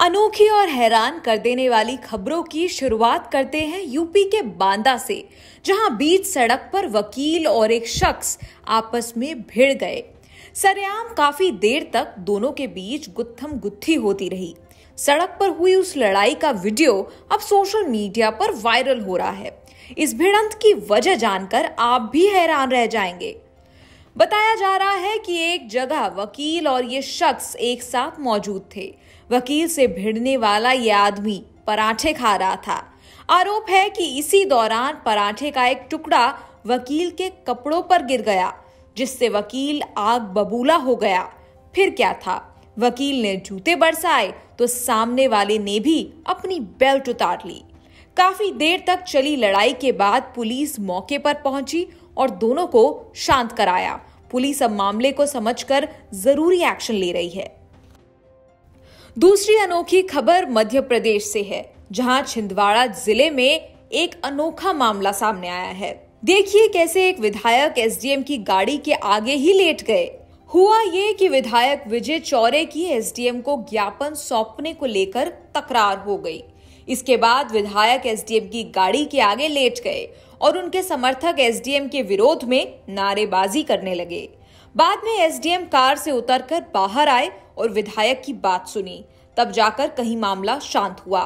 अनोखी और हैरान कर देने वाली खबरों की शुरुआत करते हैं यूपी के बांदा से जहां बीच सड़क पर वकील और एक शख्स आपस में भिड़ गए सरेआम काफी देर तक दोनों के बीच गुत्थम गुत्थी होती रही सड़क पर हुई उस लड़ाई का वीडियो अब सोशल मीडिया पर वायरल हो रहा है इस भिड़ंत की वजह जानकर आप भी हैरान रह जाएंगे बताया जा रहा है कि एक जगह वकील और ये शख्स एक साथ मौजूद थे वकील से भिड़ने वाला ये आदमी पराठे खा रहा था आरोप है कि इसी दौरान पराठे का एक टुकड़ा वकील के कपड़ों पर गिर गया जिससे वकील आग बबूला हो गया फिर क्या था वकील ने जूते बरसाए तो सामने वाले ने भी अपनी बेल्ट उतार ली काफी देर तक चली लड़ाई के बाद पुलिस मौके पर पहुंची और दोनों को शांत कराया पुलिस अब मामले को समझकर जरूरी एक्शन ले रही है दूसरी अनोखी खबर मध्य प्रदेश से है जहां छिंदवाड़ा जिले में एक अनोखा मामला सामने आया है देखिए कैसे एक विधायक एसडीएम की गाड़ी के आगे ही लेट गए हुआ ये कि विधायक विजय चौरे की एसडीएम को ज्ञापन सौंपने को लेकर तकरार हो गई इसके बाद विधायक एसडीएम की गाड़ी के आगे लेट गए और उनके समर्थक एसडीएम के विरोध में नारेबाजी करने लगे बाद में एसडीएम कार से उतरकर बाहर आए और विधायक की बात सुनी तब जाकर कहीं मामला शांत हुआ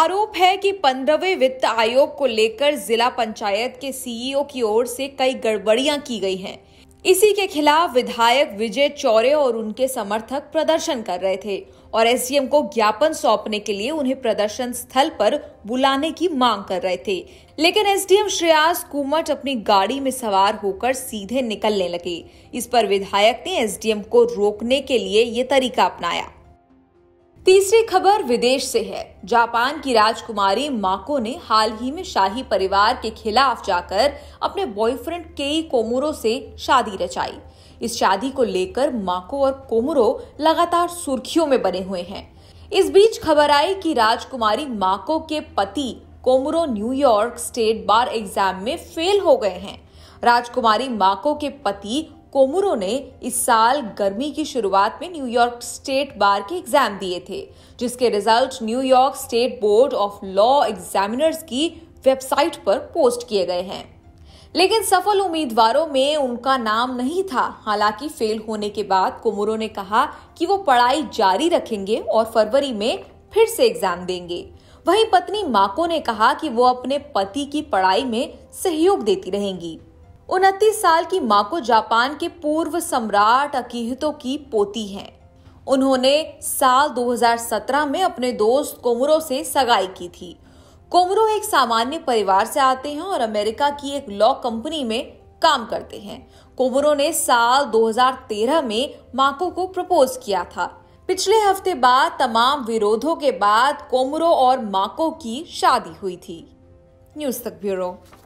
आरोप है कि पंद्रहवें वित्त आयोग को लेकर जिला पंचायत के सीईओ की ओर से कई गड़बड़ियां की गई हैं इसी के खिलाफ विधायक विजय चौरे और उनके समर्थक प्रदर्शन कर रहे थे और एसडीएम को ज्ञापन सौंपने के लिए उन्हें प्रदर्शन स्थल पर बुलाने की मांग कर रहे थे लेकिन एसडीएम श्रेयास कुमट अपनी गाड़ी में सवार होकर सीधे निकलने लगे इस पर विधायक ने एसडीएम को रोकने के लिए ये तरीका अपनाया तीसरी खबर विदेश से है जापान की राजकुमारी माको ने हाल ही में शाही परिवार के खिलाफ जाकर अपने बॉयफ्रेंड केई कोमुरो से शादी रचाई इस शादी को लेकर माको और कोमुरो लगातार सुर्खियों में बने हुए हैं इस बीच खबर आई कि राजकुमारी माको के पति Komuro New York state bar exam में फेल हो गए हैं राजकुमारी माको के पति कोमुरो ने इस साल गर्मी की शुरुआत में न्यूयॉर्क स्टेट बार के एग्जाम दिए थे जिसके result New York state board of law examiners की वेबसाइट पर पोस्ट किए गए हैं लेकिन सफल उम्मीदवारों में उनका नाम नहीं था हालांकि फेल होने के बाद कोमुरो ने कहा कि वो पढ़ाई जारी रखेंगे और फरवरी में फिर से एग्जाम देंगे वहीं पत्नी माको ने कहा कि वो अपने पति की पढ़ाई में सहयोग देती रहेंगी उनतीस साल की माको जापान के पूर्व सम्राट अकीहतो की पोती हैं उन्होंने साल 2017 में अपने दोस्त कोमरो से सगाई की थी कोमरो एक सामान्य परिवार से आते हैं और अमेरिका की एक लॉ कंपनी में काम करते हैं कोमरो ने साल 2013 में माको को प्रपोज किया था पिछले हफ्ते बाद तमाम विरोधों के बाद कोमरो और माको की शादी हुई थी न्यूज तक ब्यूरो